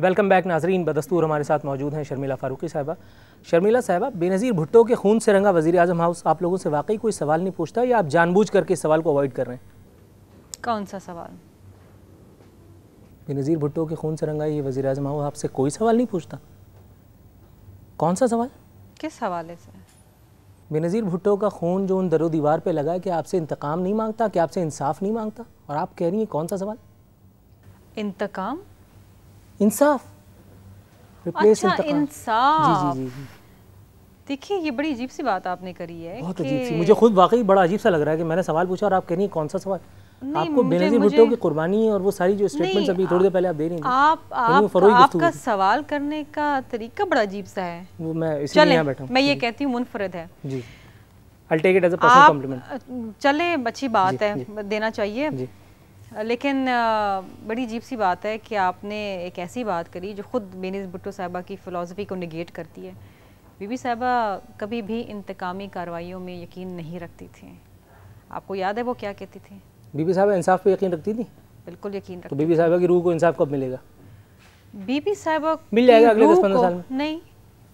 Welcome back नाजरीन बदस्तूर हमारे साथ मौजूद हैं शर्मिला फारूकी साहबा शर्मिला साहबा बेनज़ीर भुट्टो के खून से रंगा वजी अजम हाउस आप लोगों से वाकई कोई सवाल नहीं पूछता या आप जानबूझ करके इस सवाल को अवॉइड कर रहे हैं कौन सा सवाल बेनज़ीर भुट्टो के खून से रंगा ये वजी अजम हाउस आपसे कोई सवाल नहीं पूछता कौन सा सवाल किस हवाले से बेनज़ीर भुट्टो का खून जो उन दरो दीवार पर लगा है कि आपसे इंतकाम नहीं मांगता कि आपसे इंसाफ नहीं मांगता और आप कह रही हैं कौन सा सवाल इंतकाम इंसाफ रिप्लेस अच्छा, इंसाफ जी जी जी देखिए ये बड़ी अजीब सी बात आपने करी है बहुत अजीब सी मुझे खुद वाकई बड़ा अजीब सा लग रहा है कि मैंने सवाल पूछा और आप कह रही कौन सा सवाल आपको बेनजीर भुट्टो की कुर्बानी है और वो सारी जो स्टेटमेंट्स अभी थोड़ी देर पहले आप दे रही हैं आप, आप आपका सवाल करने का तरीका बड़ा अजीब सा है वो मैं इसलिए यहां बैठा हूं मैं ये कहती हूं मुनफरद है जी I will take it as a personal compliment चलें अच्छी बात है देना चाहिए जी लेकिन बड़ी अजीब सी बात है कि आपने एक ऐसी बात करी जो ख़ुद बेनिस भुट्टो साहबा की फ़िलासफ़ी को निगेट करती है बीबी साहबा कभी भी इंतकामी कार्रवाइयों में यकीन नहीं रखती थी आपको याद है वो क्या कहती थी बीबी साहबा इंसाफ पे यकीन रखती थी बिल्कुल यकीन तो रखती तो बीबी साहबा की रूह को इंसाफ कब मिलेगा बीबी साहबा मिल जाएगा अगले दस पंद्रह साल में नहीं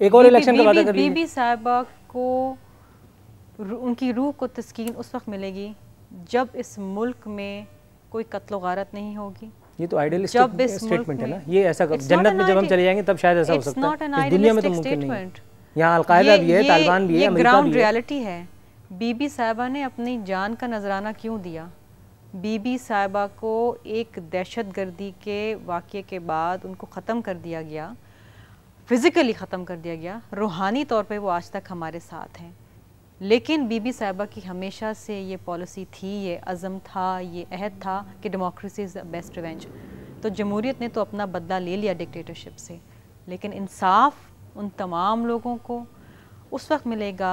एक और इलेक्शन का वादा कर बीबी साहबा को उनकी रूह को तस्कीन उस वक्त मिलेगी जब इस मुल्क में कोई कत्लो गारत नहीं होगी ये तो आइडियल स्टेटमेंट है ना ये ऐसा कर, जन्नत में जब हम चले जाएंगे तब शायद ऐसा हो सकता है दुनिया में तो मुमकिन नहीं यहाँ अलकायदा भी है तालिबान भी है ग्राउंड रियलिटी है बीबी साहिबा ने अपनी जान का नजराना क्यों दिया बीबी साहिबा को एक दहशत गर्दी के वाक़े के बाद उनको ख़त्म कर दिया गया फ़िज़िकली ख़त्म कर दिया गया रूहानी तौर पे वो आज तक हमारे साथ हैं लेकिन बीबी साहबा की हमेशा से ये पॉलिसी थी ये अज़म था ये अहद था कि democracy is the best revenge तो जमहूरीत ने तो अपना बदला ले लिया डिक्टेटरशिप से लेकिन इंसाफ उन तमाम लोगों को उस वक्त मिलेगा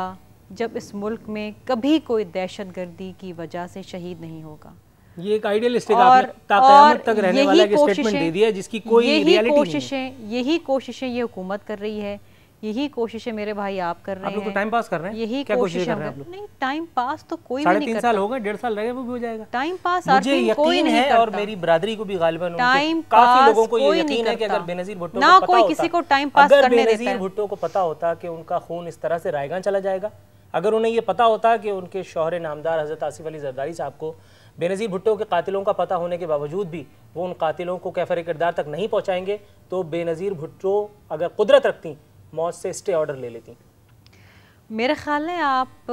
जब इस मुल्क में कभी कोई दहशत गर्दी की वजह से शहीद नहीं होगा ये एक आइडियलिस्टिक और, तक रहने वाला स्टेटमेंट दे दिया जिसकी कोई यही कोशिशें यही कोशिशें ये हुकूमत कर रही है यही कोशिश है मेरे भाई आप कर रहे तो हैं आप टाइम पास कर रहे हैं यही क्या कोशिश कर रहे हैं आप लोग नहीं टाइम पास तो कोई भी नहीं करता साल होगा डेढ़ साल रहेगा वो भी हो जाएगा टाइम पास मुझे यकीन है और मेरी बरादरी को भी गालिबा टाइम काफी लोगों को ये यकीन है कि अगर बेनजीर भुट्टो ना कोई किसी को टाइम पास करने बेनजीर भुट्टो को पता होता कि उनका खून इस तरह से रायगा चला जाएगा अगर उन्हें ये पता होता कि उनके शोहर नामदार हज़रत आसिफ अली जरदारी साहब को बेनज़ीर भुट्टो के कातिलों का पता होने के बावजूद भी वो उन कातिलों को कैफर किरदार तक नहीं पहुँचाएंगे तो बेनज़ीर भुट्टो अगर कुदरत रखती मौत से स्टे ऑर्डर ले लेती मेरे ख्याल है आप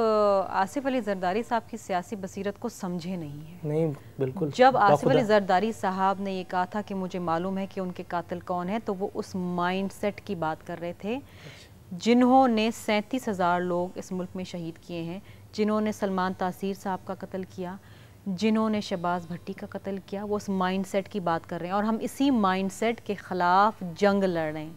आसिफ अली जरदारी साहब की सियासी बसीरत को समझे नहीं है नहीं बिल्कुल जब आसिफ अली जरदारी साहब ने ये कहा था कि मुझे मालूम है कि उनके कातिल कौन है तो वो उस माइंडसेट की बात कर रहे थे अच्छा। जिन्होंने सैंतीस हज़ार लोग इस मुल्क में शहीद किए हैं जिन्होंने सलमान तासीर साहब का कत्ल किया जिन्होंने शबाज भट्टी का कत्ल किया वो उस माइंडसेट की बात कर रहे हैं और हम इसी माइंडसेट के ख़िलाफ़ जंग लड़ रहे हैं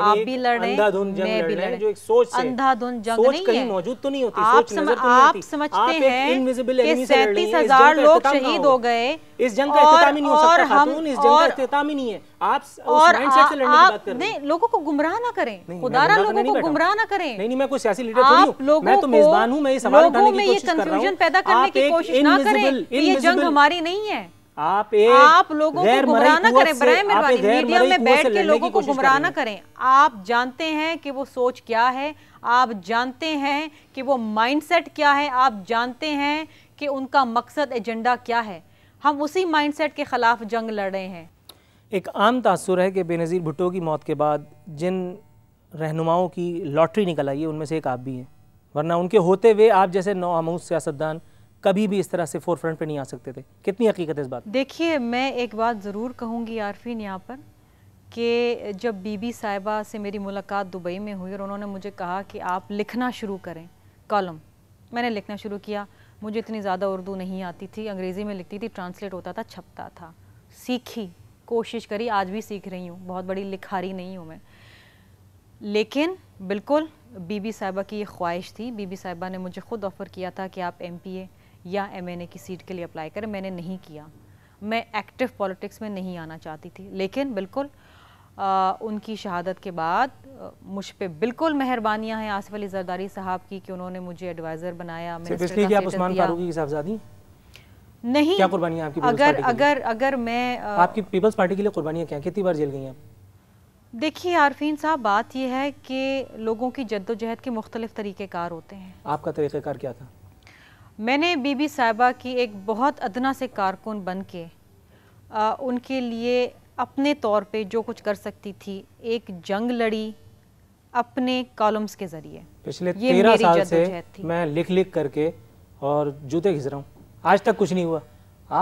आप भी लड़ रहे अंधाधुंध जंग लड़ रहे हैं जो एक सोच से अंधाधुंध जंग सोच कहीं मौजूद तो नहीं होती आप सोच नजर तो नहीं आप समझते हैं कि सैंतीस हजार लोग शहीद हो गए इस जंग का अख्ताम ही नहीं हो सकता खातून इस जंग का अख्ताम ही नहीं है आप और आप नहीं लोगों को गुमराह ना करें खुदारा लोगों को गुमराह ना करें नहीं नहीं मैं कोई सियासी लीडर आप लोगों मैं तो मेजबान हूं मैं ये सवाल उठाने की कोशिश कर रहा हूं लोगों में ये कंफ्यूजन पैदा करने की कोशिश ना करें ये जंग हमारी नहीं है आप एक आप लोगों को गुमराह ना करें बरए मीडिया में बैठ के लोगों को गुमराह ना करें आप जानते हैं कि वो सोच क्या है आप जानते हैं कि वो माइंडसेट क्या है आप जानते हैं कि उनका मकसद एजेंडा क्या है हम उसी माइंडसेट के ख़िलाफ़ जंग लड़ रहे हैं एक आम तासर है कि बेनज़ीर भुट्टो की मौत के बाद जिन रहनुमाओं की लॉटरी निकल आई है उनमें से एक आप भी हैं वरना उनके होते हुए आप जैसे नौ आमूज सियासतदान कभी भी इस तरह से फोर फ्रंट पर नहीं आ सकते थे कितनी हकीकत इस बात देखिए मैं एक बात ज़रूर कहूँगी आरफिन यहाँ पर कि जब बीबी साहिबा से मेरी मुलाकात दुबई में हुई और उन्होंने मुझे कहा कि आप लिखना शुरू करें कॉलम मैंने लिखना शुरू किया मुझे इतनी ज़्यादा उर्दू नहीं आती थी अंग्रेज़ी में लिखती थी ट्रांसलेट होता था छपता था सीखी कोशिश करी आज भी सीख रही हूँ बहुत बड़ी लिखारी नहीं हूँ मैं लेकिन बिल्कुल बीबी साहिबा की ये ख्वाहिश थी बीबी साहिबा ने मुझे ख़ुद ऑफ़र किया था कि आप एम पी ए या एम की सीट के लिए अप्लाई करें मैंने नहीं किया मैं एक्टिव पॉलिटिक्स में नहीं आना चाहती थी लेकिन बिल्कुल आ, उनकी शहादत के बाद मुझ पर बिल्कुल मेहरबानियाँ हैं आसिफ अली जरदारी साहब की कि उन्होंने मुझे एडवाइज़र बनाया नहीं क्या कुर्बानियाँ आपकी अगर अगर अगर मैं आ, आपकी पीपल्स पार्टी के लिए कुर्बानियाँ क्या कितनी बार जेल गई हैं देखिए आरफीन साहब बात यह है कि लोगों की जद्दोजहद के मुख्तलिफ तरीक़ेकार होते हैं आपका तरीक़ेकार क्या था मैंने बीबी साहिबा की एक बहुत अदना से कारकुन बन के आ, उनके लिए अपने तौर पे जो कुछ कर सकती थी एक जंग लड़ी अपने कॉलम्स के ज़रिए पिछले तेरह साल से मैं लिख लिख करके और जूते घिस रहा हूँ आज तक कुछ नहीं हुआ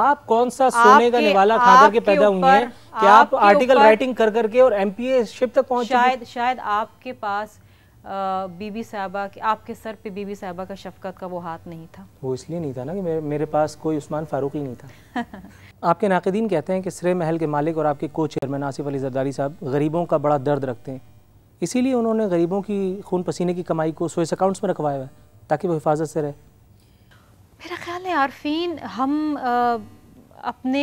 आप कौन सा सोने का निवाला खा करके पैदा हुई हैं कि आप आर्टिकल राइटिंग कर करके और एमपीए शिप तक पहुंचे शायद शायद आपके पास बीबी साहबा के आपके सर पे बीबी साहबा का शफकत का वो हाथ नहीं था वो इसलिए नहीं था ना कि मेरे मेरे पास कोई उस्मान फारूक ही नहीं था आपके नाकदीन कहते हैं कि सरे महल के मालिक और आपके को चेयरमैन आसिफ अली जरदारी साहब गरीबों का बड़ा दर्द रखते हैं इसीलिए उन्होंने गरीबों की खून पसीने की कमाई को सोइस अकाउंट्स में रखवाया हुआ है ताकि वो हिफाजत से रहे मेरा ख्याल है आरफीन हम आ, अपने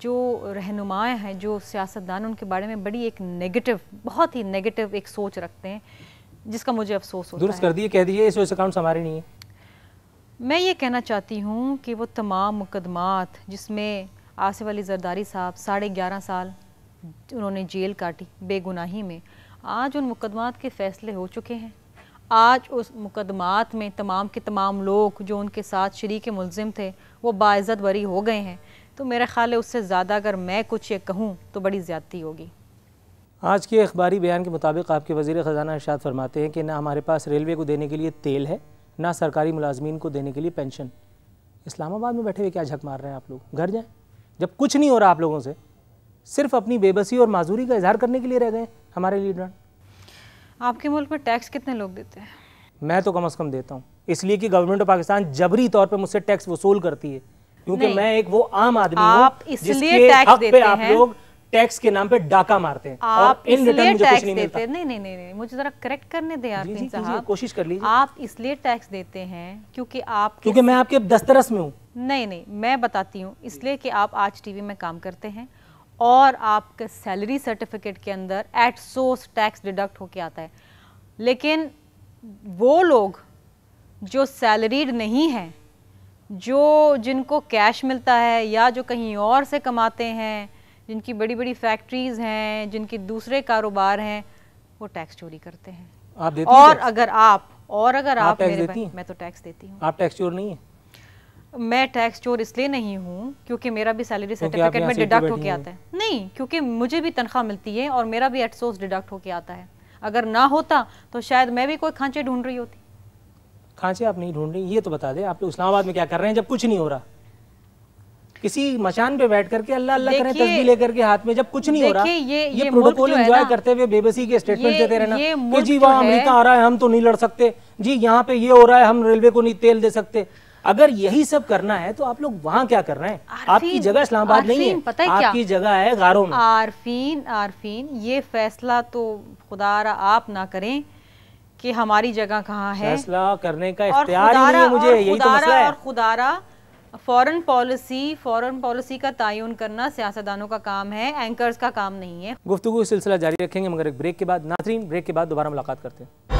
जो रहनुमाएँ हैं जो सियासतदान उनके बारे में बड़ी एक नेगेटिव बहुत ही नेगेटिव एक सोच रखते हैं जिसका मुझे अफसोस होता दुरुस्त कर दिए कह दिए इस अकाउंट हमारे नहीं है मैं ये कहना चाहती हूँ कि वो तमाम मुकदमात जिसमें आसिफ अली जरदारी साहब साढ़े ग्यारह साल उन्होंने जेल काटी बेगुनाही में आज उन मुकदमात के फ़ैसले हो चुके हैं आज उस मुकदमात में तमाम के तमाम लोग जो उनके साथ शरीक मुलजिम थे वो बाज़त बरी हो गए हैं तो मेरा ख़्याल है उससे ज़्यादा अगर मैं कुछ ये कहूँ तो बड़ी ज़्यादती होगी आज के अखबारी बयान के मुताबिक आपके वजीर ख़जाना इर्शाद फरमाते हैं कि ना हमारे पास रेलवे को देने के लिए तेल है ना सरकारी मुलाजमीन को देने के लिए पेंशन इस्लामाबाद में बैठे हुए क्या झक मार रहे हैं आप लोग घर जाएँ जब कुछ नहीं हो रहा आप लोगों से सिर्फ अपनी बेबसी और माजूरी का इजहार करने के लिए रह गए हमारे लीडर आपके मुल्क में टैक्स कितने लोग देते हैं मैं तो कम अज़ कम देता हूँ इसलिए कि गवर्नमेंट ऑफ पाकिस्तान जबरी तौर पर मुझसे टैक्स वसूल करती है क्योंकि मैं एक वो आम आदमी आप इसलिए टैक्स देते हैं आप लोग टैक्स के नाम पे डाका मारते हैं आप और इन रिटर्न मुझे कुछ नहीं मिलता नहीं नहीं नहीं, नहीं मुझे जरा करेक्ट करने दें आरफिन साहब कोशिश कर लीजिए आप इसलिए टैक्स देते हैं क्योंकि आप क्योंकि मैं आपके दस्तरस में हूँ नहीं नहीं मैं बताती हूँ इसलिए कि आप आज टीवी में काम करते हैं और आपके सैलरी सर्टिफिकेट के अंदर एट सोर्स टैक्स डिडक्ट होके आता है लेकिन वो लोग जो सैलरीड नहीं हैं जो जिनको कैश मिलता है या जो कहीं और से कमाते हैं जिनकी बड़ी बड़ी फैक्ट्रीज़ हैं जिनके दूसरे कारोबार हैं वो टैक्स चोरी करते हैं आप देती और अगर आप और अगर आप, आप मेरे देती मैं तो टैक्स देती हूँ आप टैक्स चोर नहीं है मैं टैक्स चोर इसलिए नहीं हूँ क्योंकि मेरा भी सैलरी सर्टिफिकेट में डिडक्ट होके आता है नहीं क्योंकि मुझे भी तनख्वाह मिलती है और मेरा भी एट सोर्स डिडक्ट होके आता है अगर ना होता तो शायद मैं भी कोई खांचे ढूंढ रही होती खांचे आप नहीं ढूंढ रही ये तो बता दें आप लोग इस्लामाबाद में क्या कर रहे हैं जब कुछ नहीं हो रहा किसी मशान पे बैठ करके अल्लाह अल्लाह करे तस्बीह लेकर के हाथ में जब कुछ नहीं हो रहा ये, ये, प्रोटोकॉल एंजॉय करते हुए बेबसी के स्टेटमेंट देते रहना कि जी वहाँ अमरीका आ रहा है हम तो नहीं लड़ सकते जी यहाँ पे ये हो रहा है हम रेलवे को नहीं तेल दे सकते अगर यही सब करना है तो आप लोग वहाँ क्या कर रहे हैं आपकी जगह इस्लामाबाद नहीं है पता है आपकी जगह है गारों में आरफीन आरफीन ये फैसला तो खुदा आप ना करें कि हमारी जगह कहाँ है फैसला करने का इख्तियार नहीं है मुझे यही तो मसला है और खुदारा फॉरेन पॉलिसी फॉरेन पॉलिसी का तयन करना सियासतदानों का काम है एंकर्स का काम नहीं है गुफ्तु सिलसिला जारी रखेंगे मगर एक ब्रेक के बाद नाथरीन ब्रेक के बाद दोबारा मुलाकात करते हैं